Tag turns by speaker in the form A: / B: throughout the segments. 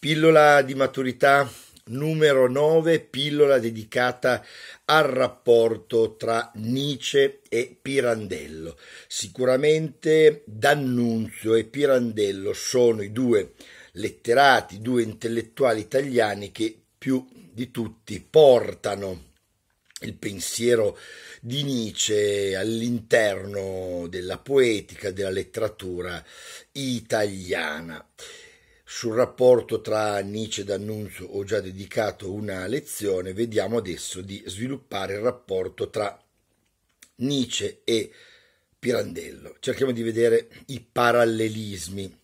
A: Pillola di maturità numero 9, pillola dedicata al rapporto tra Nietzsche e Pirandello. Sicuramente D'Annunzio e Pirandello sono i due letterati, due intellettuali italiani che più di tutti portano il pensiero di Nietzsche all'interno della poetica, della letteratura italiana. Sul rapporto tra Nietzsche ed Annunzio ho già dedicato una lezione, vediamo adesso di sviluppare il rapporto tra Nietzsche e Pirandello. Cerchiamo di vedere i parallelismi.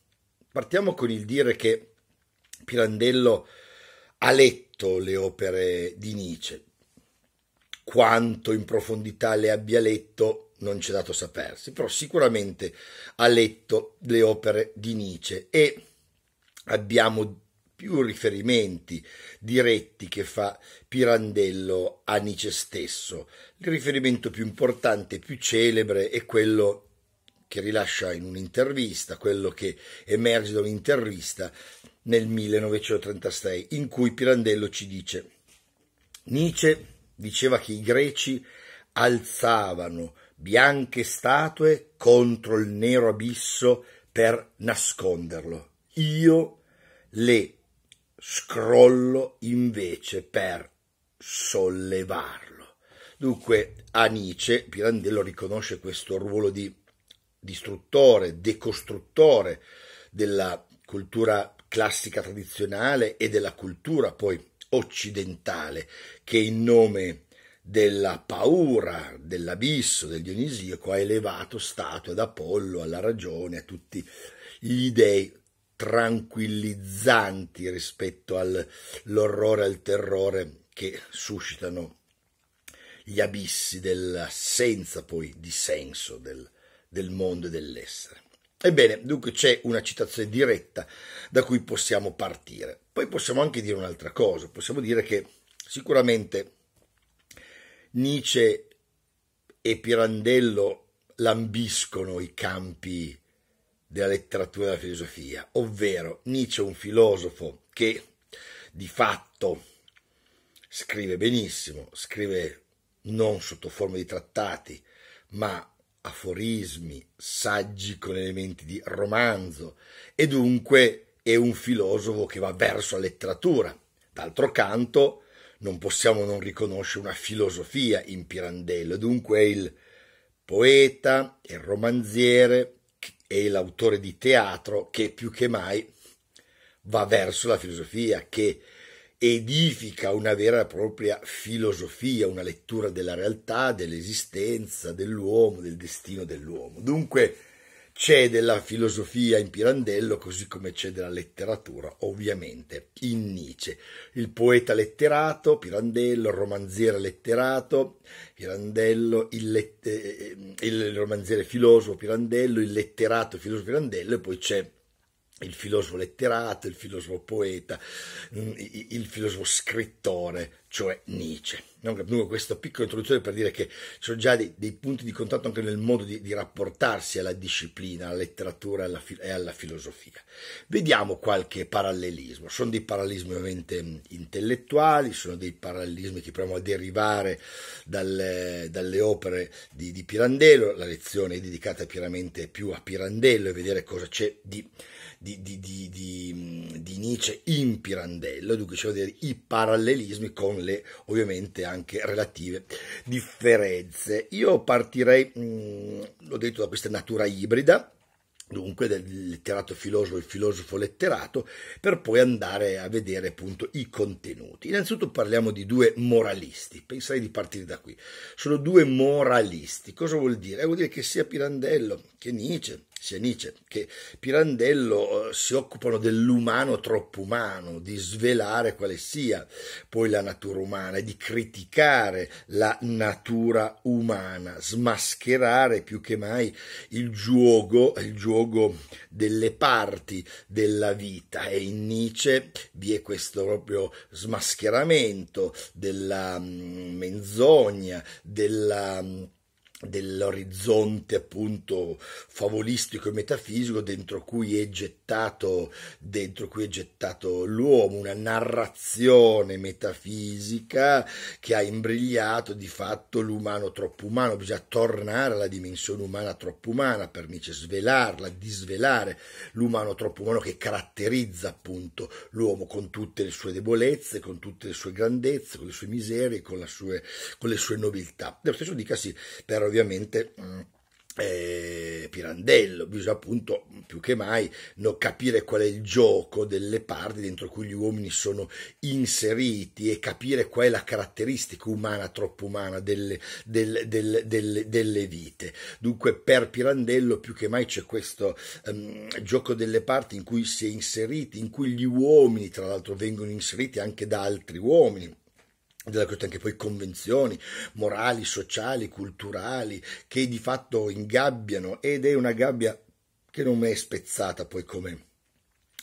A: Partiamo con il dire che Pirandello ha letto le opere di Nietzsche. Quanto in profondità le abbia letto non c'è dato sapersi, però sicuramente ha letto le opere di Nietzsche e abbiamo più riferimenti diretti che fa Pirandello a Nietzsche stesso. Il riferimento più importante, più celebre, è quello che rilascia in un'intervista, quello che emerge da un'intervista nel 1936, in cui Pirandello ci dice Nietzsche diceva che i greci alzavano bianche statue contro il nero abisso per nasconderlo io le scrollo invece per sollevarlo. Dunque a Nietzsche, Pirandello riconosce questo ruolo di distruttore, decostruttore della cultura classica tradizionale e della cultura poi occidentale che in nome della paura dell'abisso del Dionisiaco ha elevato statue ad Apollo, alla ragione, a tutti gli dei tranquillizzanti rispetto all'orrore e al terrore che suscitano gli abissi dell'assenza poi di senso del, del mondo e dell'essere. Ebbene, dunque c'è una citazione diretta da cui possiamo partire. Poi possiamo anche dire un'altra cosa, possiamo dire che sicuramente Nietzsche e Pirandello lambiscono i campi della letteratura e della filosofia, ovvero Nietzsche è un filosofo che di fatto scrive benissimo, scrive non sotto forma di trattati, ma aforismi, saggi con elementi di romanzo e dunque è un filosofo che va verso la letteratura. D'altro canto non possiamo non riconoscere una filosofia in Pirandello, dunque è il poeta, il romanziere, e l'autore di teatro che più che mai va verso la filosofia, che edifica una vera e propria filosofia, una lettura della realtà, dell'esistenza dell'uomo, del destino dell'uomo. Dunque c'è della filosofia in Pirandello, così come c'è della letteratura, ovviamente, in Nietzsche. Il poeta letterato, Pirandello, il romanziere letterato, Pirandello, il, let- eh, eh, il romanziere filosofo Pirandello, il letterato filosofo Pirandello, e poi c'è il filosofo letterato, il filosofo poeta, mm, il filosofo scrittore, cioè Nietzsche. Dunque questa piccola introduzione per dire che ci sono già dei, dei punti di contatto anche nel modo di, di rapportarsi alla disciplina, alla letteratura alla fi- e alla filosofia. Vediamo qualche parallelismo. Sono dei parallelismi ovviamente mm, intellettuali, sono dei parallelismi che proviamo a derivare dalle, eh, dalle opere di, di Pirandello. La lezione è dedicata più a Pirandello e vedere cosa c'è di di, di, di, di, Nietzsche in Pirandello, dunque ci vedere i parallelismi con le ovviamente anche relative differenze. Io partirei, mh, l'ho detto, da questa natura ibrida, dunque del letterato filosofo e filosofo letterato, per poi andare a vedere appunto i contenuti. Innanzitutto parliamo di due moralisti, penserei di partire da qui. Sono due moralisti, cosa vuol dire? vuol dire che sia Pirandello che Nietzsche sia Nietzsche che Pirandello eh, si occupano dell'umano troppo umano, di svelare quale sia poi la natura umana e di criticare la natura umana, smascherare più che mai il gioco, il gioco delle parti della vita e in Nietzsche vi è questo proprio smascheramento della mm, menzogna, della mm, dell'orizzonte appunto favolistico e metafisico dentro cui è gettato, cui è gettato l'uomo, una narrazione metafisica che ha imbrigliato di fatto l'umano troppo umano, bisogna tornare alla dimensione umana troppo umana per Nietzsche, svelarla, disvelare l'umano troppo umano che caratterizza appunto l'uomo con tutte le sue debolezze, con tutte le sue grandezze, con le sue miserie, con, sue, con le sue nobiltà. lo stesso dicasi per ovviamente mm, eh, Pirandello, bisogna appunto più che mai no, capire qual è il gioco delle parti dentro cui gli uomini sono inseriti e capire qual è la caratteristica umana, troppo umana delle, delle, delle, delle vite. Dunque per Pirandello più che mai c'è questo um, gioco delle parti in cui si è inseriti, in cui gli uomini tra l'altro vengono inseriti anche da altri uomini della questione anche poi convenzioni morali, sociali, culturali che di fatto ingabbiano ed è una gabbia che non è spezzata poi come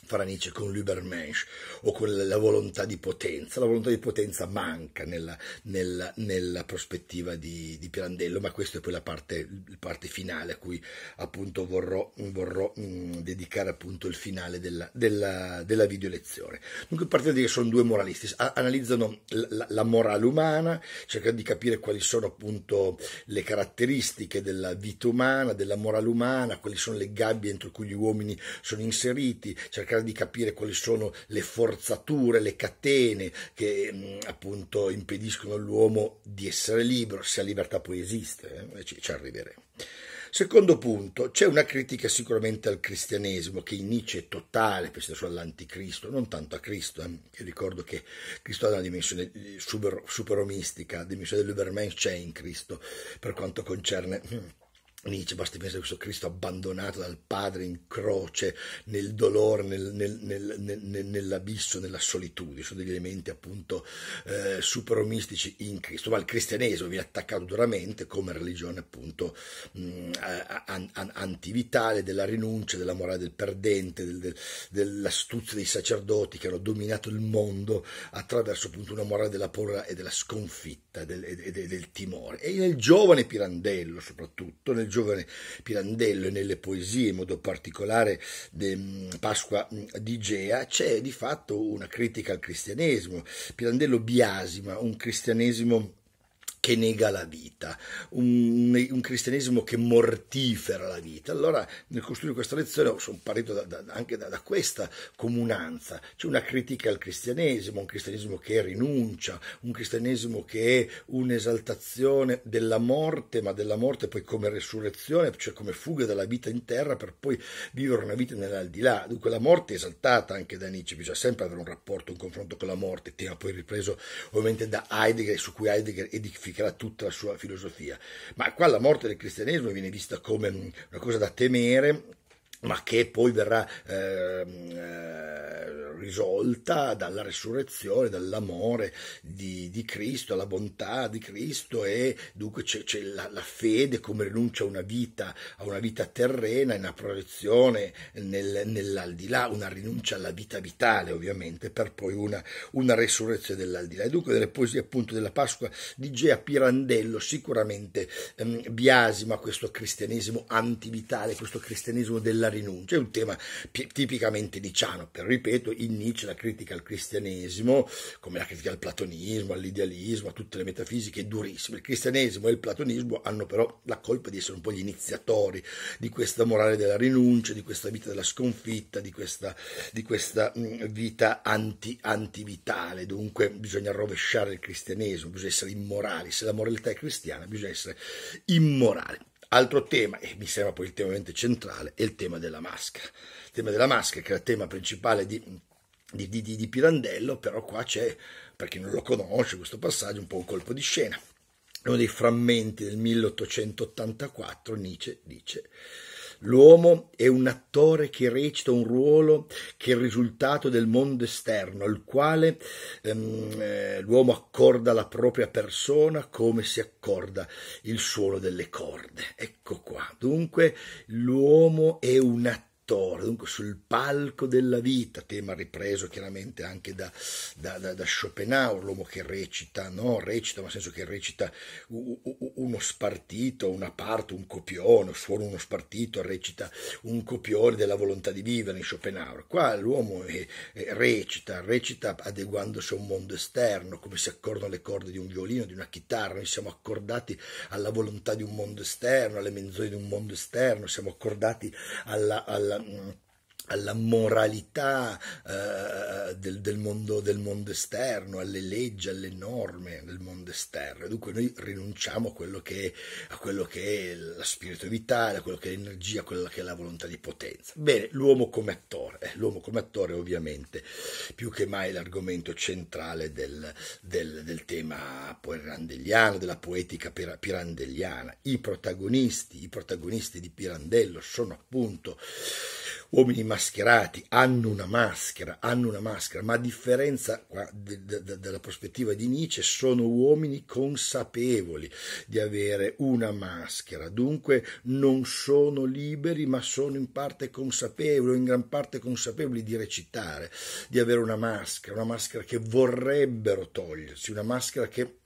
A: farà Nietzsche con l'Ubermensch o con la volontà di potenza. La volontà di potenza manca nella, nella, nella prospettiva di, di, Pirandello, ma questa è poi la parte, la parte finale a cui appunto vorrò, vorrò mh, mm, dedicare appunto il finale della, della, della videolezione. Dunque partite che sono due moralisti, a, analizzano la, la, morale umana, cercano di capire quali sono appunto le caratteristiche della vita umana, della morale umana, quali sono le gabbie entro cui gli uomini sono inseriti, cercano cercare di capire quali sono le forzature, le catene che mm, appunto impediscono all'uomo di essere libero, se la libertà poi esiste, eh? ci, ci arriveremo. Secondo punto, c'è una critica sicuramente al cristianesimo, che in Nietzsche è totale, penso solo all'anticristo, non tanto a Cristo. Eh. Ricordo che Cristo ha una dimensione eh, super, superomistica, la dimensione dell'Ubermensch c'è in Cristo, per quanto concerne mm, Nietzsche, basti pensare a questo Cristo abbandonato dal Padre in croce, nel dolore, nel, nel, nel, nell'abisso, nella solitudine, sono degli elementi appunto eh, superomistici in Cristo, ma il cristianesimo viene attaccato duramente come religione appunto mh, mm, an, an, antivitale della rinuncia, della morale del perdente, del, del, dell'astuzia dei sacerdoti che hanno dominato il mondo attraverso appunto una morale della paura e della sconfitta del, e, e del timore. E nel giovane Pirandello soprattutto, nel giovane Pirandello e nelle poesie, in modo particolare de mm, Pasqua mm, di Gea, c'è di fatto una critica al cristianesimo. Pirandello biasima un cristianesimo che nega la vita, un, un, cristianesimo che mortifera la vita. Allora, nel costruire questa lezione oh, sono partito da, da, anche da, da, questa comunanza. C'è una critica al cristianesimo, un cristianesimo che rinuncia, un cristianesimo che è un'esaltazione della morte, ma della morte poi come resurrezione, cioè come fuga dalla vita in terra per poi vivere una vita nell'aldilà. Dunque la morte è esaltata anche da Nietzsche, bisogna sempre avere un rapporto, un confronto con la morte, tema poi ripreso ovviamente da Heidegger, su cui Heidegger edifica significherà tutta la sua filosofia. Ma qua la morte del cristianesimo viene vista come una cosa da temere ma che poi verrà ehm, eh, risolta dalla resurrezione, dall'amore di, di, Cristo, alla bontà di Cristo e dunque c'è, c'è la, la, fede come rinuncia a una vita, a una vita terrena, una proiezione nel, nell'aldilà, una rinuncia alla vita vitale ovviamente per poi una, una resurrezione dell'aldilà. E dunque delle poesie appunto della Pasqua di Gea Pirandello sicuramente ehm, biasima questo cristianesimo antivitale, questo cristianesimo della rinuncia, è un tema tipicamente di Cianoper. Ripeto, in Nietzsche la critica al cristianesimo, come la critica al platonismo, all'idealismo, a tutte le metafisiche è durissima. Il cristianesimo e il platonismo hanno però la colpa di essere un po' gli iniziatori di questa morale della rinuncia, di questa vita della sconfitta, di questa, di questa mm, vita anti, antivitale. Dunque bisogna rovesciare il cristianesimo, bisogna essere immorali. Se la moralità è cristiana bisogna essere immorali. Altro tema, e mi sembra poi il tema centrale, è il tema della maschera. Il tema della maschera, che era il tema principale di, di, di, di Pirandello, però qua c'è, per chi non lo conosce, questo passaggio, un po' un colpo di scena. Uno dei frammenti del 1884, Nietzsche dice L'uomo è un attore che recita un ruolo che è il risultato del mondo esterno, al quale ehm, eh, l'uomo accorda la propria persona come si accorda il suono delle corde. Ecco qua. Dunque, l'uomo è un attore attore, dunque sul palco della vita, tema ripreso chiaramente anche da, da, da, da Schopenhauer, l'uomo che recita, no, recita ma nel senso che recita uno spartito, una parte, un copione, suona uno spartito, recita un copione della volontà di vivere in Schopenhauer. Qua l'uomo è, è, recita, recita adeguandosi a un mondo esterno, come si accordano le corde di un violino, di una chitarra, noi siamo accordati alla volontà di un mondo esterno, alle menzogne di un mondo esterno, siamo accordati alla, alla Something mm-hmm. like alla moralità eh, del, del, mondo, del, mondo, esterno, alle leggi, alle norme del mondo esterno. Dunque noi rinunciamo a quello che, è, a quello che è la spirito vitale, a quello che è l'energia, a quello che è la volontà di potenza. Bene, l'uomo come attore, eh, l'uomo come attore ovviamente più che mai l'argomento centrale del, del tema pirandelliano, della poetica pirandelliana. I protagonisti, i protagonisti di Pirandello sono appunto uomini mascherati hanno una maschera, hanno una maschera, ma a differenza qua, de, de, de, della prospettiva di Nietzsche sono uomini consapevoli di avere una maschera, dunque non sono liberi ma sono in parte consapevoli o in gran parte consapevoli di recitare, di avere una maschera, una maschera che vorrebbero togliersi, una maschera che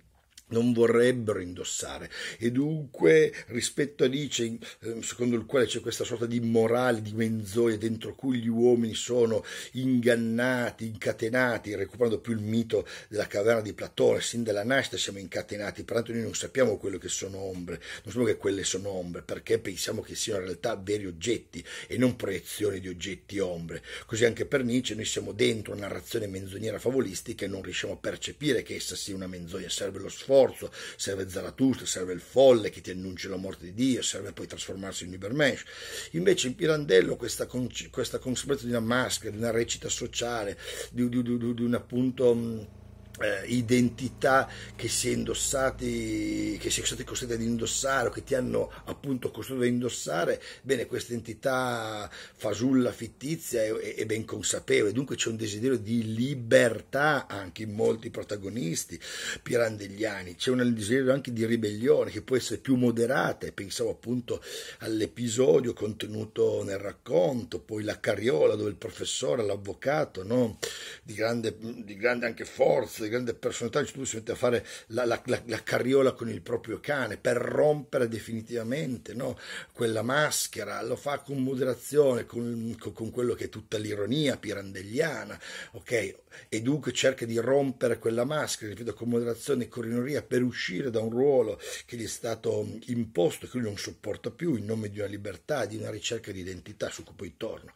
A: non vorrebbero indossare e dunque rispetto a Nietzsche ehm, secondo il quale c'è questa sorta di morale di menzoia dentro cui gli uomini sono ingannati, incatenati recuperando più il mito della caverna di Platone sin dalla nascita siamo incatenati peraltro noi non sappiamo quello che sono ombre non sappiamo che quelle sono ombre perché pensiamo che siano in realtà veri oggetti e non proiezioni di oggetti ombre così anche per Nietzsche noi siamo dentro una narrazione menzognera favolistica e non riusciamo a percepire che essa sia una menzogna serve lo sforzo sforzo, serve Zaratustra, serve il folle che ti annuncia la morte di Dio, serve poi trasformarsi in Ubermensch. Invece in Pirandello questa, con, questa consapevolezza di una maschera, di una recita sociale, di, di, di, di un appunto eh, identità che si è indossati, che si è stati costretti ad indossare o che ti hanno appunto costretto ad indossare, bene, questa entità fasulla fittizia è, è, ben consapevole, dunque c'è un desiderio di libertà anche in molti protagonisti pirandelliani, c'è un desiderio anche di ribellione che può essere più moderata, pensavo appunto all'episodio contenuto nel racconto, poi la carriola dove il professore, l'avvocato, no? di, grande, di grande anche forza, del grande personaggio, tu si mette a fare la, la, la, la, carriola con il proprio cane per rompere definitivamente no? quella maschera, lo fa con moderazione, con, con quello che è tutta l'ironia pirandelliana, ok? E dunque cerca di rompere quella maschera, ripeto, con moderazione e corineria per uscire da un ruolo che gli è stato imposto, che lui non sopporta più in nome di una libertà, di una ricerca di identità su cui poi torno.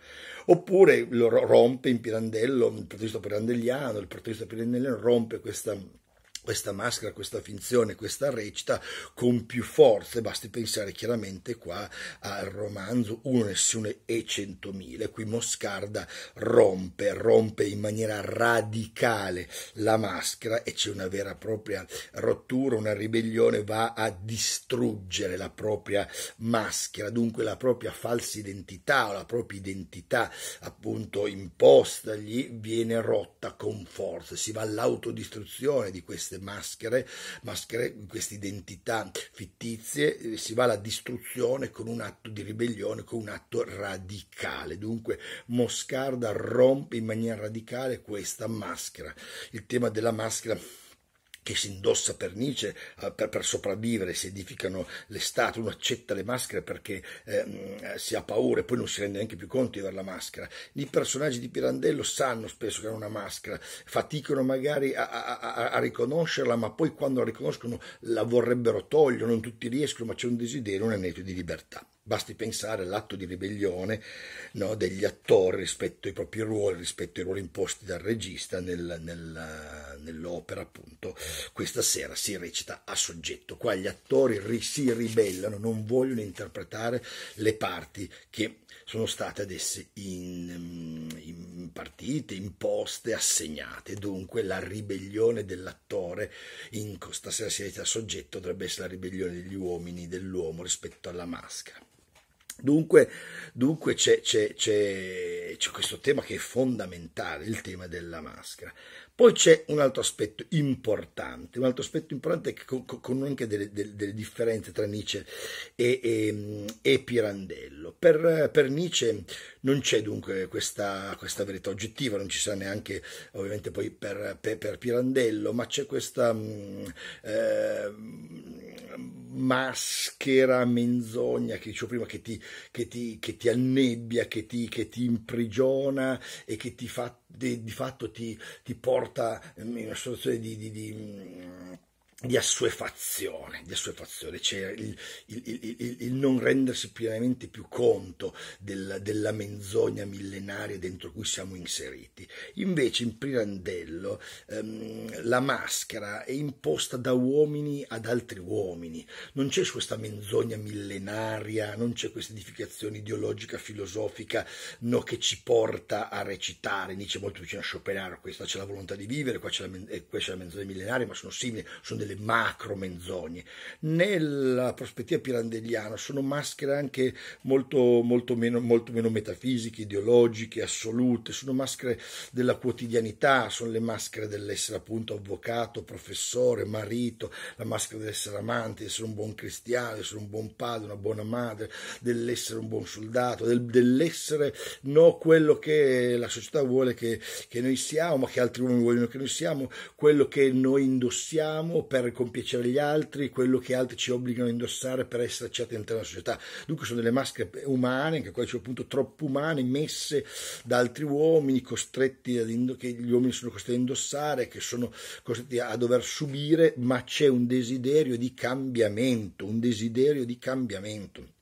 A: Oppure lo rompe in Pirandello, il protagonista pirandelliano, il protagonista pirandelliano rompe rompe questa questa maschera, questa finzione, questa recita con più forza, basti pensare chiaramente qua al romanzo Uno, Nessuno e Centomila, qui Moscarda rompe, rompe in maniera radicale la maschera e c'è una vera e propria rottura, una ribellione, va a distruggere la propria maschera, dunque la propria falsa identità o la propria identità appunto imposta gli viene rotta con forza, si va all'autodistruzione di questa queste maschere, maschere queste identità fittizie, eh, si va alla distruzione con un atto di ribellione, con un atto radicale. Dunque Moscarda rompe in maniera radicale questa maschera. Il tema della maschera che si indossa per Nietzsche eh, per, per sopravvivere, si edificano le statue, uno accetta le maschere perché eh, si ha paura e poi non si rende neanche più conto di avere la maschera. I personaggi di Pirandello sanno spesso che hanno una maschera, faticano magari a, a, a, a riconoscerla, ma poi quando la riconoscono la vorrebbero togliere, non tutti riescono, ma c'è un desiderio, un anelito di libertà. Basti pensare all'atto di ribellione no, degli attori rispetto ai propri ruoli, rispetto ai ruoli imposti dal regista nel, nel, nell'opera, appunto. Questa sera si recita a soggetto. Qua gli attori ri, si ribellano, non vogliono interpretare le parti che sono state ad esse impartite, imposte, assegnate. Dunque la ribellione dell'attore in questa sera si recita a soggetto dovrebbe essere la ribellione degli uomini, dell'uomo rispetto alla maschera. Dunque, dunque c'è, c'è, c'è, c'è, questo tema che è fondamentale, il tema della maschera. Poi c'è un altro aspetto importante, un altro aspetto importante che con, con anche delle, delle, delle, differenze tra Nietzsche e, e, e Pirandello. Per, per, Nietzsche non c'è dunque questa, questa, verità oggettiva, non ci sarà neanche ovviamente poi per, per, per Pirandello, ma c'è questa eh, maschera, menzogna che dicevo prima che ti, che ti, che ti annebbia, che ti, che ti imprigiona e che ti fa di, di fatto ti, ti porta in una situazione di, di, di di assuefazione, di assuefazione, cioè il, il, il, il, non rendersi pienamente più conto del, della menzogna millenaria dentro cui siamo inseriti. Invece in Pirandello ehm, la maschera è imposta da uomini ad altri uomini, non c'è questa menzogna millenaria, non c'è questa edificazione ideologica, filosofica no, che ci porta a recitare, Nietzsche è molto vicino a Schopenhauer, questa c'è la volontà di vivere, qua c'è la, eh, qua c'è la menzogna millenaria, ma sono simili, sono delle delle macro menzogne. Nella prospettiva pirandelliana sono maschere anche molto, molto, meno, molto meno metafisiche, ideologiche, assolute, sono maschere della quotidianità, sono le maschere dell'essere appunto avvocato, professore, marito, la maschera dell'essere amante, essere un buon cristiano, essere un buon padre, una buona madre, dell'essere un buon soldato, del, dell'essere no quello che la società vuole che, che noi siamo, ma che altri uomini vogliono che noi siamo, quello che noi indossiamo per per compiacere gli altri, quello che altri ci obbligano a indossare per essere accettati all'interno della società. Dunque sono delle maschere umane, anche qua c'è cioè, appunto troppo umane, messe da altri uomini, costretti ad ind- che gli uomini sono costretti a indossare, che sono costretti a dover subire, ma c'è un desiderio di cambiamento, un desiderio di cambiamento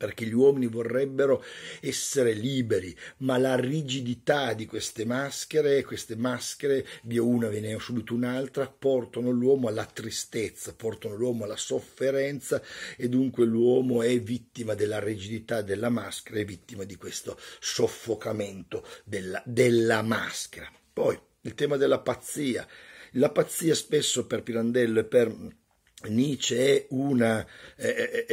A: perché gli uomini vorrebbero essere liberi, ma la rigidità di queste maschere, queste maschere, via una ve ne subito un'altra, portano l'uomo alla tristezza, portano l'uomo alla sofferenza e dunque l'uomo è vittima della rigidità della maschera, è vittima di questo soffocamento della, della maschera. Poi il tema della pazzia. La pazzia spesso per Pirandello e per Nietzsche è, una, è,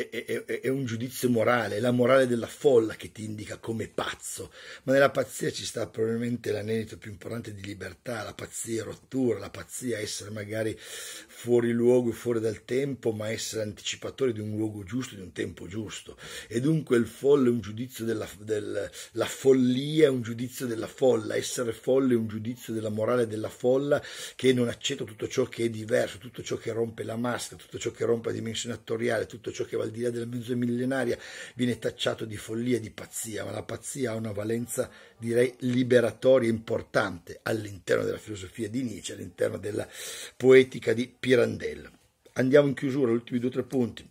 A: è, è, un giudizio morale, è la morale della folla che ti indica come pazzo, ma nella pazzia ci sta probabilmente l'anelito più importante di libertà, la pazzia è rottura, la pazzia è essere magari fuori luogo, e fuori dal tempo, ma essere anticipatore di un luogo giusto, di un tempo giusto. E dunque il folle è un giudizio della del, follia, è un giudizio della folla, essere folle è un giudizio della morale della folla che non accetta tutto ciò che è diverso, tutto ciò che rompe la maschera tutto ciò che rompe la dimensione attoriale, tutto ciò che va al di là della mezzo millenaria viene tacciato di follia, di pazzia, ma la pazzia ha una valenza direi liberatoria importante all'interno della filosofia di Nietzsche, all'interno della poetica di Pirandello. Andiamo in chiusura, gli ultimi due o tre punti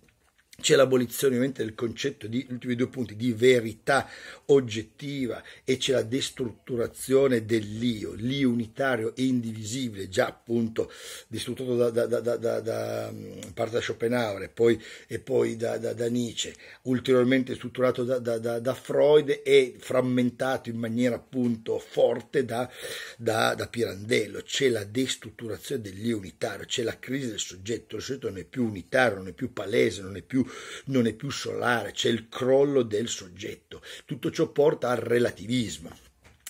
A: c'è l'abolizione ovviamente del concetto di, ultimi due punti, di verità oggettiva e c'è la destrutturazione dell'io, l'io unitario e indivisibile, già appunto distrutto da, da, da, da, da parte da Schopenhauer poi, e poi da, da, Nietzsche, ulteriormente strutturato da, Freud e frammentato in maniera appunto forte da, Pirandello, c'è la destrutturazione dell'io unitario, c'è la crisi del soggetto, il soggetto non è più unitario, non è più palese, non è più non è più solare, c'è il crollo del soggetto. Tutto ciò porta al relativismo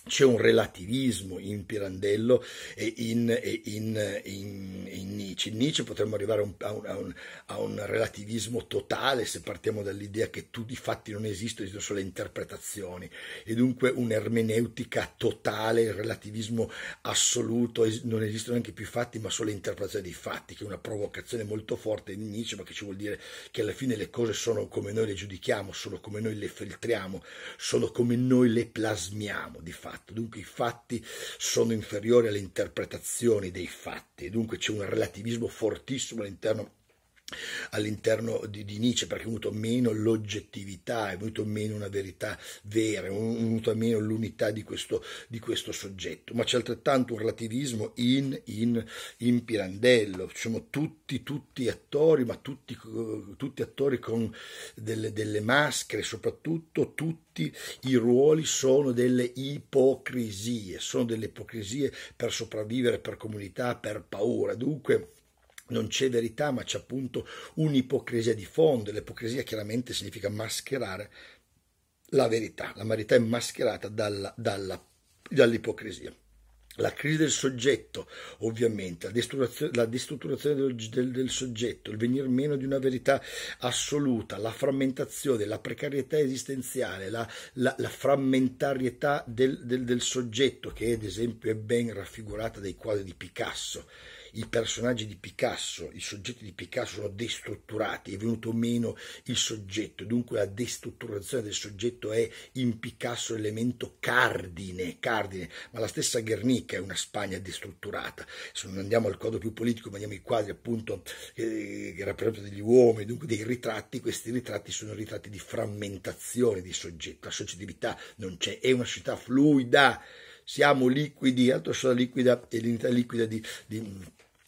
A: c'è un relativismo in Pirandello e in, e in, in, in Nietzsche. In Nietzsche potremmo arrivare a un, a, un, a un, relativismo totale se partiamo dall'idea che tu di fatti non esisti, esistono solo le interpretazioni e dunque un'ermeneutica totale, il relativismo assoluto, non esistono neanche più fatti ma solo le interpretazioni dei fatti, che è una provocazione molto forte di Nietzsche ma che ci vuol dire che alla fine le cose sono come noi le giudichiamo, sono come noi le filtriamo, sono come noi le plasmiamo di fatto fatto, dunque i fatti sono inferiori alle interpretazioni dei fatti, dunque c'è un relativismo fortissimo all'interno all'interno di, di, Nietzsche perché è venuto meno l'oggettività, è venuto meno una verità vera, è venuto meno l'unità di questo, di questo, soggetto, ma c'è altrettanto un relativismo in, in, in Pirandello, sono tutti, tutti attori, ma tutti, tutti attori con delle, delle maschere, soprattutto tutti i ruoli sono delle ipocrisie, sono delle ipocrisie per sopravvivere, per comunità, per paura, dunque non c'è verità, ma c'è appunto un'ipocrisia di fondo. L'ipocrisia chiaramente significa mascherare la verità, la verità è mascherata dalla, dalla, dall'ipocrisia. La crisi del soggetto, ovviamente, la distrutturazione, del, del, del, soggetto, il venir meno di una verità assoluta, la frammentazione, la precarietà esistenziale, la, la, la frammentarietà del, del, soggetto, che ad esempio è ben raffigurata dai quadri di Picasso i personaggi di Picasso, i soggetti di Picasso sono destrutturati, è venuto meno il soggetto, dunque la destrutturazione del soggetto è in Picasso l'elemento cardine, cardine, ma la stessa Guernica è una Spagna destrutturata, se non andiamo al quadro più politico ma andiamo ai quadri appunto eh, che rappresentano degli uomini, dunque dei ritratti, questi ritratti sono ritratti di frammentazione di soggetto, la soggettività non c'è, è una società fluida, siamo liquidi, altro sono liquida e l'unità liquida di, di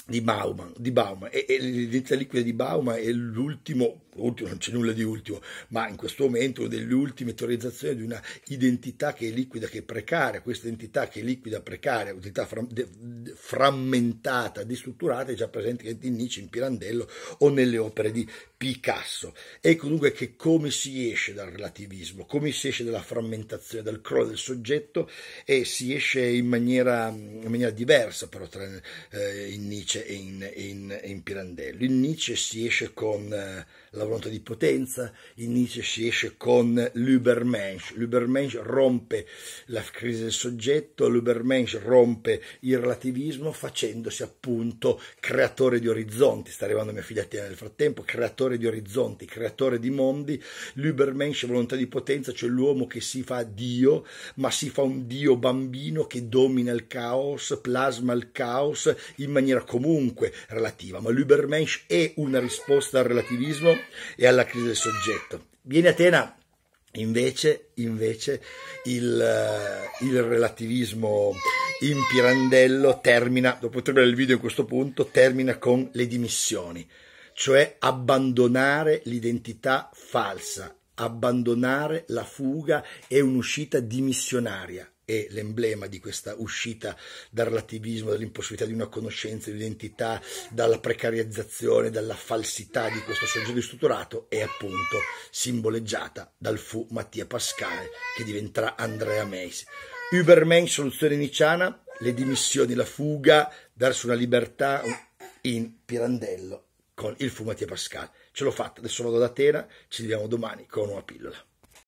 A: di Bauman, di Bauman e, e l'identità liquida di Bauman è l'ultimo ultimo, non c'è nulla di ultimo, ma in questo momento una delle ultime teorizzazioni di una identità che è liquida, che è precaria, questa identità che è liquida, precaria, identità fram- de- de- frammentata, distrutturata, è già presente in Nietzsche, in Pirandello o nelle opere di Picasso. Ecco dunque che come si esce dal relativismo, come si esce dalla frammentazione, dal crollo del soggetto e si esce in maniera, in maniera diversa però tra, eh, in Nietzsche e in, in, in Pirandello. In Nietzsche si esce con eh, la regolamento di potenza, in Nietzsche si esce con l'Ubermensch, l'Ubermensch rompe la crisi del soggetto, l'Ubermensch rompe il relativismo facendosi appunto creatore di orizzonti, sta arrivando mia figlia Tina nel frattempo, creatore di orizzonti, creatore di mondi, l'Ubermensch volontà di potenza, cioè l'uomo che si fa Dio, ma si fa un Dio bambino che domina il caos, plasma il caos in maniera comunque relativa, ma l'Ubermensch è una risposta al relativismo e alla crisi del soggetto. Viene Atena Invece, invece il, eh, il, relativismo in Pirandello termina, dopo terminare il video in questo punto, termina con le dimissioni, cioè abbandonare l'identità falsa, abbandonare la fuga e un'uscita dimissionaria, è l'emblema di questa uscita dal relativismo, dall'impossibilità di una conoscenza, di un'identità, dalla precarizzazione, dalla falsità di questo soggetto strutturato, è appunto simboleggiata dal fu Mattia Pascal che diventerà Andrea Meis. Uberman, soluzione niciana, le dimissioni, la fuga verso una libertà in Pirandello con il fu Mattia Pascal. Ce l'ho fatta, adesso vado ad Atena, ci vediamo domani con una pillola.